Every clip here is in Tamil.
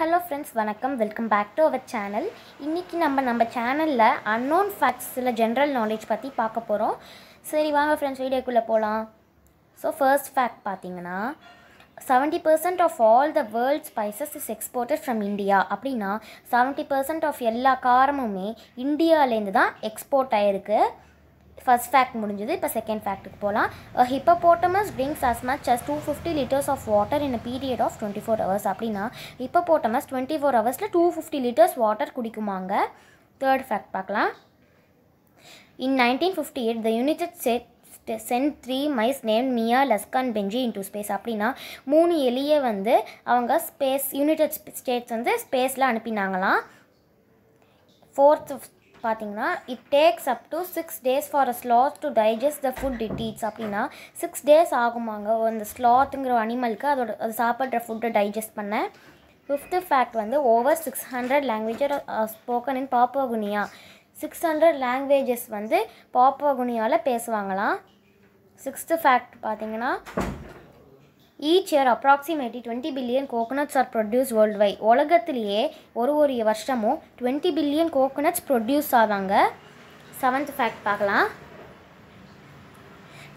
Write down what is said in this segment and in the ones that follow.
ஹலோ ஃப்ரெண்ட்ஸ் வணக்கம் welcome back to our channel இன்றைக்கி நம்ம நம்ம சேனலில் அன்னோன் ஃபேக்ட்ஸ் சில ஜென்ரல் நாலேஜ் பற்றி பார்க்க போகிறோம் சரி வாங்க ஃப்ரெண்ட்ஸ் வீடியோக்குள்ளே போகலாம் ஸோ ஃபர்ஸ்ட் ஃபேக்ட் பார்த்தீங்கன்னா seventy percent of all the world spices is exported from India அப்படின்னா செவன்ட்டி பர்சன்ட் ஆஃப் எல்லா காரமுமே இந்தியாவிலேருந்து தான் எக்ஸ்போர்ட் ஆகிருக்கு ஃபர்ஸ்ட் ஃபேக்ட் முடிஞ்சது இப்போ செகண்ட் ஃபேக்ட்டுக்கு போகலாம் hippopotamus drinks as much as two fifty litres of water in period of twenty four hours அப்படின்னா இப்போ ஹிப்போபோட்டமஸ் டுவெண்ட்டி ஃபோர் ஹவர்ஸில் டூ ஃபிஃப்டி லிட்டர்ஸ் வாட்டர் குடிக்குமாங்க தேர்ட் ஃபேக்ட் பார்க்கலாம் in nineteen fifty eight the United states sent three mice name Mia Laska Benjy into space அப்படின்னா மூணு எலியை வந்து அவங்க ஸ்பேஸ் யுனைடெட் ஸ்டேட்ஸ் வந்து ஸ்பேஸில் அனுப்பினாங்களாம் ஃபோர்த் பார்த்தீங்கன்னா it takes up to six days for a sloth to digest the food it eats அப்படின்னா சிக்ஸ் டேஸ் ஆகுமாங்க அந்த ஸ்லாத்துங்கிற அனிமலுக்கு அதோட அது சாப்பிட்ற ஃபுட்டை டைஜஸ்ட் பண்ண ஃபிஃப்த்து ஃபேக்ட் வந்து over six hundred language spoken in Papua Guinea six hundred languages வந்து பாப்பாகுனியாவில் பேசுவாங்களாம் சிக்ஸ்த்து ஃபேக்ட் பார்த்திங்கன்னா each year approximately twenty billion coconuts are produce worldwide உலகத்திலேயே ஒரு ஒரு வருஷமும் டுவெண்ட்டி பில்லியன் கோகோனட்ஸ் ப்ரொடியூஸ் ஆகாங்க செவன்த் ஃபேக்ட் பார்க்கலாம்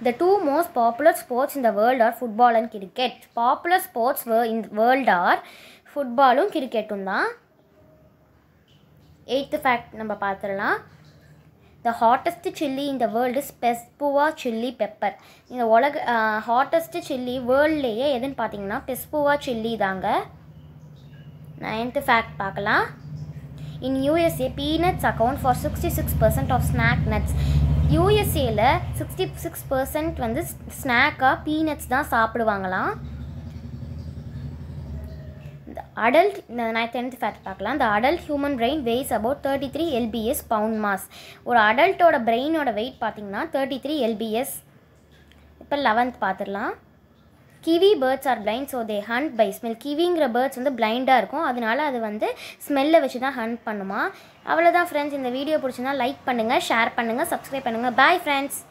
the two most popular sports இந்த world are are football and cricket. Popular sports in the world are ஃபுட்பாலும் கிரிக்கெட்டும் தான் எயித்து ஃபேக்ட் நம்ம பார்த்துடலாம் த ஹாட்டஸ்ட் சில்லி இந்த வேர்ல்டு பெஸ்புவா சில்லி பெப்பர் இந்த உலக ஹாட்டஸ்ட் சில்லி வேர்ல்ட்லேயே எதுன்னு பார்த்தீங்கன்னா பெஸ்புவா சில்லி தாங்க நைன்த்து ஃபேக்ட் பார்க்கலாம் in USA peanuts account for sixty six percent of snack nuts யூஎஸ்ஏயில் சிக்ஸ்டி சிக்ஸ் பர்சன்ட் வந்து ஸ்நாக்காக பீனட்ஸ் தான் சாப்பிடுவாங்களாம் அடல்ட் நான் டென்த் ஃபேக்ட் பார்க்கலாம் இந்த adult human brain weighs about thirty three L B S pound mass ஒரு அடல்ட்டோட பிரெயினோட வெயிட் பார்த்திங்கன்னா தேர்ட்டி த்ரீ எல்பிஎஸ் இப்போ லெவன்த் பார்த்துடலாம் kiwi birds are blind so they hunt by smell கிவிங்கிற பேர்ட்ஸ் வந்து பிளைண்டாக இருக்கும் அதனால அது வந்து ஸ்மெல்லை வச்சு தான் ஹண்ட் பண்ணுமா அவ்வளோதான் ஃப்ரெண்ட்ஸ் இந்த வீடியோ பிடிச்சிருந்தா லைக் பண்ணுங்கள் ஷேர் பண்ணுங்கள் சப்ஸ்கிரைப் பண்ணுங்கள் பாய் ஃப்ரெண்ட்ஸ்